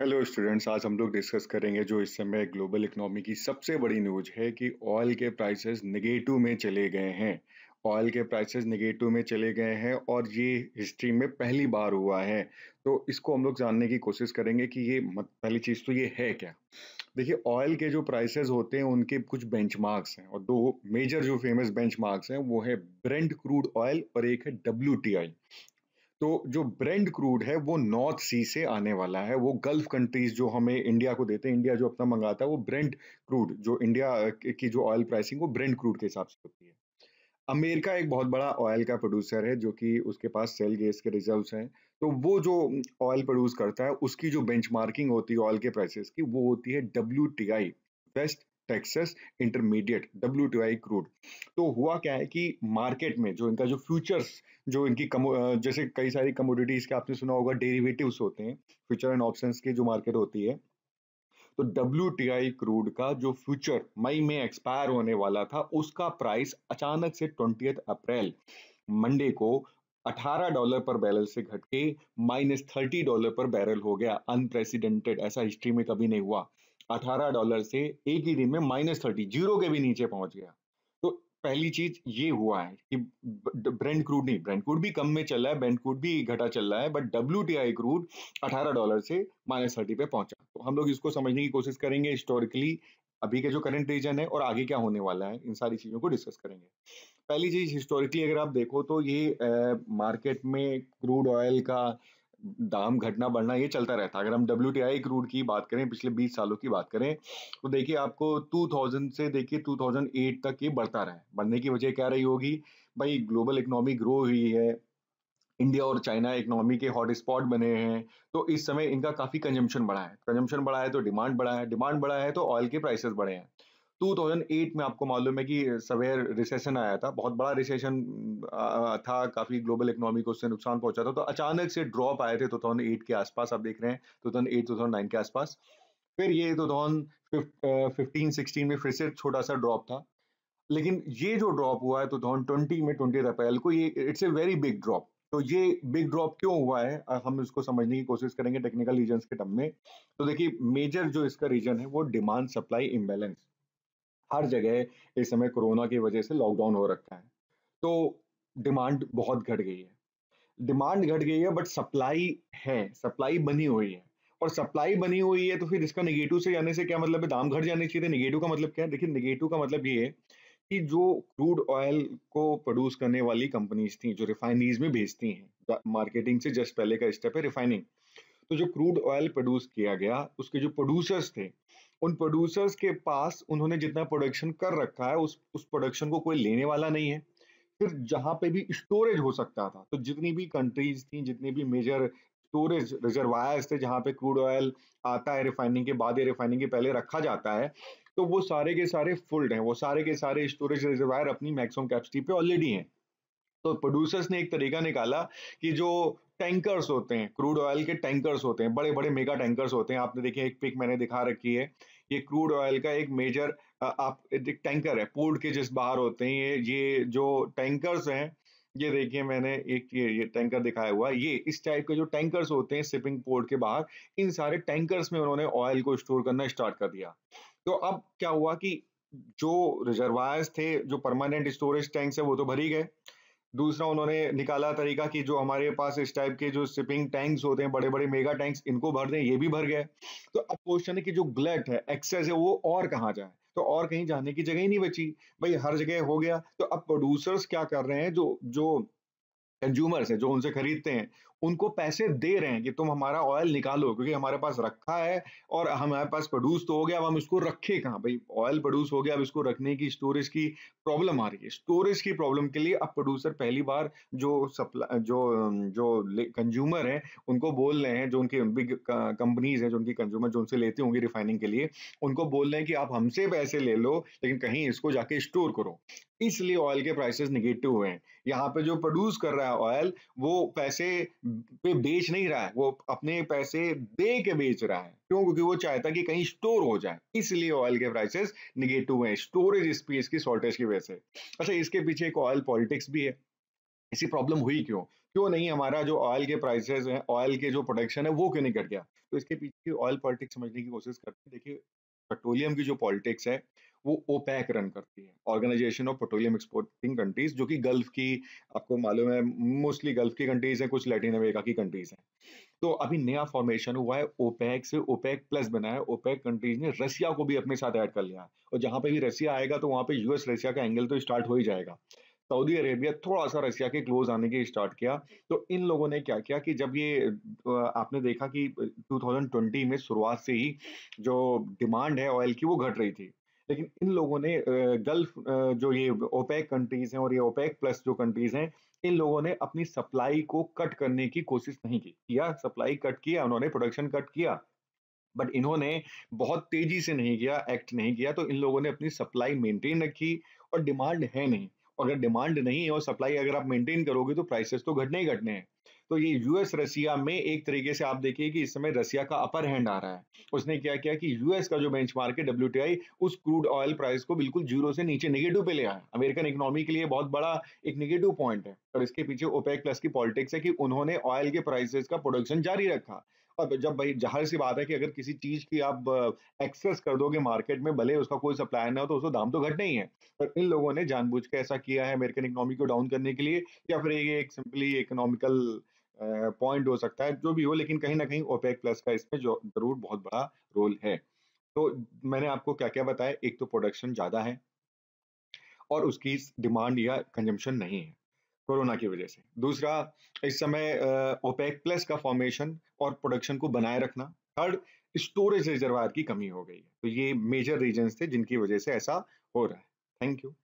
hello students आज हम लोग डिस्कस करेंगे जो इस समय ग्लोबल इकोनॉमी की सबसे बड़ी न्यूज है कि ऑयल के प्राइसेस निगेटिव में चले गए हैं ऑयल के प्राइसेस निगेटिव में चले गए हैं और ये हिस्ट्री में पहली बार हुआ है तो इसको हम लोग जानने की कोशिश करेंगे कि ये पहली चीज़ तो ये है क्या देखिए ऑयल के जो प्राइसेस होते हैं उनके कुछ बेंचमार्क्स हैं और दो मेजर जो फेमस बेंचमार्क्स हैं वो है ब्रेंड क्रूड ऑयल और एक है डब्ल्यू तो जो ब्रेंड क्रूड है वो नॉर्थ सी से आने वाला है वो गल्फ कंट्रीज जो हमें इंडिया को देते हैं इंडिया जो अपना मंगाता है वो ब्रेंड क्रूड जो इंडिया की जो ऑयल प्राइसिंग वो ब्रेंड क्रूड के हिसाब से होती है अमेरिका एक बहुत बड़ा ऑयल का प्रोड्यूसर है जो कि उसके पास सेल गैस के रिजर्व्स हैं तो वो जो ऑयल प्रोड्यूस करता है उसकी जो बेंचमार्किंग होती है ऑयल के प्राइसेस की वो होती है W west Texas intermediate W crude तो हुआ क्या है कि मार्केट में जो इनका जो फ्यूचर्स जो इनकी कमो जैसे कई सारी कमोडिटीज़ के आपने सुना होगा डेरिवेटिव्स होते हैं फ्यूचर एंड ऑप्शन की जो मार्केट होती है तो डब्ल्यू क्रूड का जो फ्यूचर मई में एक्सपायर होने वाला था उसका प्राइस अचानक से ट्वेंटी अप्रैल मंडे को 18 डॉलर पर बैरल से घटके माइनस थर्टी डॉलर पर बैरल हो गया अनप्रेसिडेंटेड ऐसा हिस्ट्री में कभी नहीं हुआ 18 डॉलर से एक ही दिन में माइनस थर्टी जीरो के भी नीचे पहुंच गया तो पहली चीज ये हुआ है कि ब्रेंड क्रूड नहीं ब्रेंड क्रूड भी कम में चल रहा है ब्रेंड क्रूड भी घटा चल रहा है but W T I crude अठारह डॉलर से माइनस थर्टी पे पहुंचा तो हम लोग इसको समझने की कोशिश करेंगे हिस्टोरिकली अभी के जो करंट रीजन है और आगे क्या होने वाला है इन सारी चीज़ों को डिस्कस करेंगे पहली चीज़ हिस्टोरिकली अगर आप देखो तो ये मार्केट में क्रूड ऑयल का दाम घटना बढ़ना ये चलता रहता है अगर हम डब्ल्यू टी आई क्रूड की बात करें पिछले 20 सालों की बात करें तो देखिए आपको 2000 से देखिए 2008 तक ये बढ़ता रहा है बढ़ने की वजह क्या रही होगी भाई ग्लोबल इकोनॉमी ग्रो हुई है इंडिया और चाइना इकोनॉमी के हॉटस्पॉट बने हैं तो इस समय इनका काफ़ी कंजम्पशन बढ़ा है कंजम्पशन बढ़ा है तो डिमांड बढ़ा है डिमांड बढ़ा है तो ऑयल के प्राइसेस बढ़े हैं 2008 में आपको मालूम है कि सवेर रिसेशन आया था बहुत बड़ा रिसेशन था काफ़ी ग्लोबल इकोनॉमी को उससे नुकसान पहुंचा था तो अचानक से ड्रॉप आए थे 2008 के आसपास आप देख रहे हैं 2008 2009 के आसपास फिर ये फिफ्टीन सिक्सटीन में फिर से छोटा सा ड्रॉप था लेकिन ये जो ड्रॉप हुआ है ट्वेंटी में ट्वेंटी अप्रैल को ये it's a very big drop तो ये बिग ड्रॉप क्यों हुआ है हम इसको समझने की कोशिश करेंगे टेक्निकल रीजन के टर्म में तो देखिए मेजर जो इसका रीजन है वो डिमांड सप्लाई इम्बेलेंस हर जगह इस समय कोरोना की वजह से लॉकडाउन हो रखा है तो डिमांड बहुत घट गई है डिमांड घट गई है बट सप्लाई है सप्लाई बनी हुई है और सप्लाई बनी हुई है तो फिर इसका निगेटिव से जाने से क्या मतलब है दाम घट जाने चाहिए निगेटिव का मतलब क्या है देखिए निगेटिव का मतलब ये है कि जो क्रूड ऑयल को प्रोड्यूस करने वाली कंपनीज थी जो रिफाइनरीज में भेजती हैं मार्केटिंग से जस्ट पहले का स्टेप है रिफाइनिंग तो जो क्रूड ऑयल प्रोड्यूस किया गया उसके जो प्रोड्यूसर्स थे उन प्रोड्यूसर्स के पास उन्होंने जितना प्रोडक्शन कर रखा है उस उस प्रोडक्शन को कोई लेने वाला नहीं है फिर जहाँ पे भी स्टोरेज हो सकता था तो जितनी भी कंट्रीज थी जितने भी मेजर स्टोरेज रिजर्वायर्स थे जहाँ पे क्रूड ऑयल आता है रिफाइनिंग के बाद या रिफाइनिंग के पहले रखा जाता है तो वो सारे के सारे फुल्ड हैं वो सारे के सारे स्टोरेज रिजर्वायर अपनी मैक्सिमम कैपेसिटी पे ऑलरेडी हैं तो प्रोड्यूसर्स ने एक तरीका निकाला कि जो टैंकर्स होते हैं क्रूड ऑयल के टैंकर्स होते हैं बड़े बड़े मेगा टैंकर्स होते हैं आपने देखिए एक पिक मैंने दिखा रखी है ये क्रूड ऑयल का एक मेजर आप एक टैंकर है पोर्ट के जिस बाहर होते हैं ये ये जो टैंकर्स हैं ये देखिए मैंने एक ये, ये टैंकर दिखाया हुआ ये इस टाइप के जो टैंकर्स होते हैं सिपिंग पोर्ट के बाहर इन सारे टैंकर्स में उन्होंने ऑयल को स्टोर करना स्टार्ट कर दिया तो अब क्या हुआ कि जो रिजर्वायर्स थे जो परमानेंट स्टोरेज टैंक्स है वो तो भरी गए दूसरा उन्होंने निकाला तरीका कि जो हमारे पास इस टाइप के जो शिपिंग टैंक्स होते हैं बड़े बड़े मेगा टैंक्स इनको भर दें ये भी भर गए तो अब क्वेश्चन है कि जो ग्लेट है एक्सेस है वो और कहाँ जाए तो और कहीं जाने की जगह ही नहीं बची भाई हर जगह हो गया तो अब प्रोड्यूसर्स क्या कर रहे हैं जो जो कंज्यूमर्स हैं जो उनसे खरीदते हैं उनको पैसे दे रहे हैं कि तुम हमारा ऑयल निकालो क्योंकि हमारे पास रखा है और हमारे पास प्रोड्यूस तो हो गया अब हम इसको रखे कहाँ भाई ऑयल प्रोड्यूस हो गया अब इसको रखने की स्टोरेज की प्रॉब्लम आ रही है स्टोरेज की प्रॉब्लम के लिए अब प्रोड्यूसर पहली बार जो सप्लाई जो जो कंज्यूमर है उनको बोल रहे हैं जो उनके बिग कंपनीज हैं जो उनकी कंज्यूमर जो उनसे लेते होंगे रिफाइनिंग के लिए उनको बोल रहे हैं कि आप हमसे पैसे ले लो लेकिन कहीं इसको जाके स्टोर करो इसलिए ऑयल के प्राइसेस निगेटिव हुए हैं यहाँ पे जो प्रोड्यूस कर रहा है ऑयल वो पैसे पे बेच नहीं रहा है वो अपने पैसे दे के बेच रहा है क्यों क्योंकि वो चाहता है कि कहीं स्टोर हो जाए इसलिए ऑयल के प्राइसेस निगेटिव हैं स्टोरेज स्पेस की शॉर्टेज की वजह से अच्छा इसके पीछे एक ऑयल पॉलिटिक्स भी है ऐसी प्रॉब्लम हुई क्यों क्यों नहीं हमारा जो ऑयल के प्राइसेस हैं ऑयल के जो प्रोडक्शन है वो क्यों नहीं घट गया तो इसके पीछे ऑयल पॉलिटिक्स समझने की कोशिश करते हैं देखिए पेट्रोलियम की जो पॉलिटिक्स है वो ओपैक रन करती है organisation of petroleum exporting countries जो कि गल्फ की आपको मालूम है मोस्टली गल्फ की कंट्रीज हैं कुछ लैटिन अमेरिका की कंट्रीज हैं तो अभी नया फॉर्मेशन हुआ है ओपैक से ओपैक प्लस बना है ओपैक कंट्रीज ने रशिया को भी अपने साथ ऐड कर लिया है और जहां पे भी रशिया आएगा तो वहां पे यूएस रशिया का एंगल तो स्टार्ट हो ही जाएगा सऊदी अरेबिया थोड़ा सा रशिया के क्लोज आने के स्टार्ट किया तो इन लोगों ने क्या किया कि जब ये आपने देखा कि 2020 में शुरुआत से ही जो डिमांड है ऑयल की वो घट रही थी लेकिन इन लोगों ने गल्फ जो ये ओपेक कंट्रीज हैं और ये ओपेक प्लस जो कंट्रीज हैं इन लोगों ने अपनी सप्लाई को कट करने की कोशिश नहीं की या सप्लाई कट किया उन्होंने प्रोडक्शन कट किया बट इन्होंने बहुत तेजी से नहीं किया एक्ट नहीं किया तो इन लोगों ने अपनी सप्लाई मेंटेन रखी और डिमांड है नहीं अगर डिमांड नहीं है और सप्लाई अगर आप मेंटेन करोगे तो प्राइसेस तो घटने ही घटने हैं तो ये यूएस रसिया में एक तरीके से आप देखिए कि इस समय रसिया का अपर हैंड आ रहा है उसने क्या किया कि यूएस का जो बेंच मार्क है डब्ल्यू उस क्रूड ऑयल प्राइस को बिल्कुल जीरो से नीचे निगेटिव पे ले आया अमेरिकन इकोनॉमी के लिए बहुत बड़ा एक निगेटिव पॉइंट है और इसके पीछे ओपेक प्लस की पॉलिटिक्स है कि उन्होंने ऑयल के प्राइसेस का प्रोडक्शन जारी रखा और जब भाई जाहिर सी बात है कि अगर किसी चीज़ की आप एक्सेस कर दोगे मार्केट में भले उसका कोई सप्लाई ना हो तो उसका दाम तो घट नहीं है पर इन लोगों ने जानबूझ के ऐसा किया है अमेरिकन इकोनॉमी को डाउन करने के लिए या फिर ये एक सिंपली इकोनॉमिकल पॉइंट हो सकता है जो भी हो लेकिन कहीं ना कहीं ओपेक प्लस का इसमें जो जरूर बहुत बड़ा रोल है तो मैंने आपको क्या क्या बताया एक तो प्रोडक्शन ज़्यादा है और उसकी डिमांड या कंजम्पशन नहीं है कोरोना की वजह से दूसरा इस समय ओपेक प्लस का फॉर्मेशन और प्रोडक्शन को बनाए रखना थर्ड स्टोरेज रिजर्वायर की कमी हो गई है तो ये मेजर रीजन थे जिनकी वजह से ऐसा हो रहा है थैंक यू